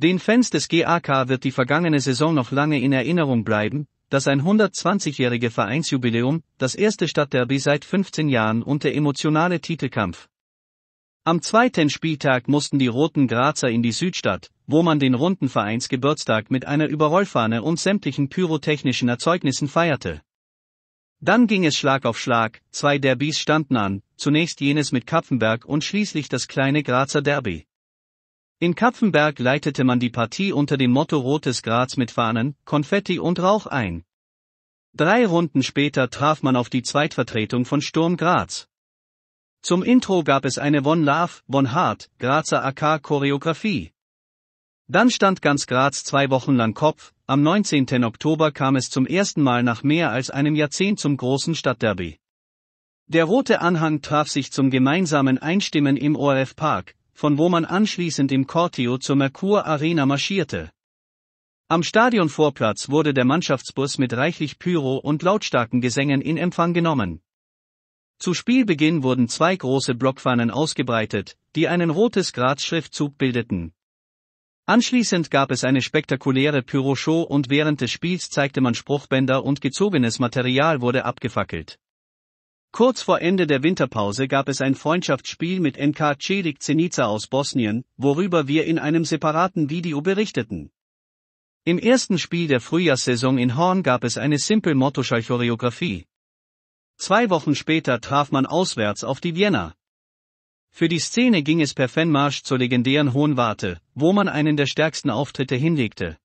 Den Fans des GAK wird die vergangene Saison noch lange in Erinnerung bleiben, dass ein 120-jährige Vereinsjubiläum, das erste Stadtderby seit 15 Jahren und der emotionale Titelkampf. Am zweiten Spieltag mussten die Roten Grazer in die Südstadt, wo man den runden Vereinsgeburtstag mit einer Überrollfahne und sämtlichen pyrotechnischen Erzeugnissen feierte. Dann ging es Schlag auf Schlag, zwei Derbys standen an, zunächst jenes mit Kapfenberg und schließlich das kleine Grazer Derby. In Kapfenberg leitete man die Partie unter dem Motto Rotes Graz mit Fahnen, Konfetti und Rauch ein. Drei Runden später traf man auf die Zweitvertretung von Sturm Graz. Zum Intro gab es eine Von Love, Von Hart, Grazer AK Choreografie. Dann stand ganz Graz zwei Wochen lang Kopf, am 19. Oktober kam es zum ersten Mal nach mehr als einem Jahrzehnt zum großen Stadtderby. Der rote Anhang traf sich zum gemeinsamen Einstimmen im ORF Park, von wo man anschließend im Cortio zur Mercur Arena marschierte. Am Stadionvorplatz wurde der Mannschaftsbus mit reichlich Pyro und lautstarken Gesängen in Empfang genommen. Zu Spielbeginn wurden zwei große Blockfahnen ausgebreitet, die einen rotes Graz-Schriftzug bildeten. Anschließend gab es eine spektakuläre Pyroshow und während des Spiels zeigte man Spruchbänder und gezogenes Material wurde abgefackelt. Kurz vor Ende der Winterpause gab es ein Freundschaftsspiel mit NK Celik Zenica aus Bosnien, worüber wir in einem separaten Video berichteten. Im ersten Spiel der Frühjahrssaison in Horn gab es eine simple motto choreografie Zwei Wochen später traf man auswärts auf die Vienna. Für die Szene ging es per Fanmarsch zur legendären Hohenwarte, wo man einen der stärksten Auftritte hinlegte.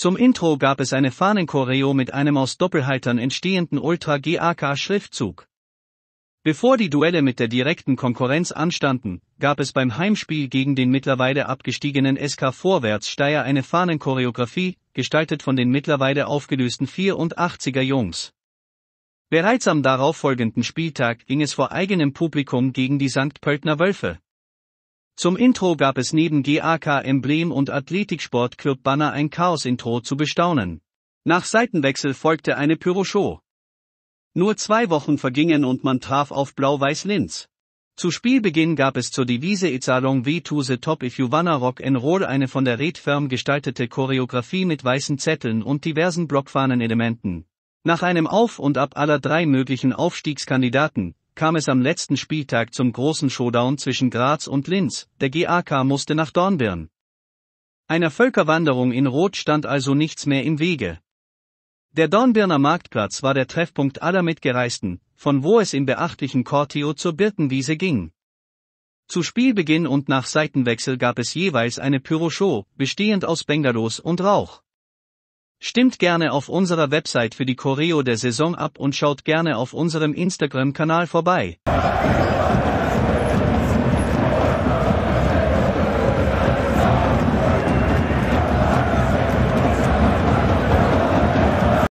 Zum Intro gab es eine Fahnenchoreo mit einem aus Doppelhaltern entstehenden Ultra-GAK-Schriftzug. Bevor die Duelle mit der direkten Konkurrenz anstanden, gab es beim Heimspiel gegen den mittlerweile abgestiegenen SK Vorwärts Steyr eine Fahnenchoreografie, gestaltet von den mittlerweile aufgelösten 84er Jungs. Bereits am darauffolgenden Spieltag ging es vor eigenem Publikum gegen die St. Pöltner Wölfe. Zum Intro gab es neben GAK-Emblem und athletiksport club banner ein Chaos-Intro zu bestaunen. Nach Seitenwechsel folgte eine Pyroshow. Nur zwei Wochen vergingen und man traf auf Blau-Weiß Linz. Zu Spielbeginn gab es zur Devise It's a long way the top if you wanna rock and roll eine von der Red Firm gestaltete Choreografie mit weißen Zetteln und diversen Blockfahnenelementen. Nach einem Auf und Ab aller drei möglichen Aufstiegskandidaten, kam es am letzten Spieltag zum großen Showdown zwischen Graz und Linz, der GAK musste nach Dornbirn. Einer Völkerwanderung in Rot stand also nichts mehr im Wege. Der Dornbirner Marktplatz war der Treffpunkt aller Mitgereisten, von wo es im beachtlichen Cortio zur Birkenwiese ging. Zu Spielbeginn und nach Seitenwechsel gab es jeweils eine Pyroshow, bestehend aus Bengalos und Rauch. Stimmt gerne auf unserer Website für die Choreo der Saison ab und schaut gerne auf unserem Instagram-Kanal vorbei.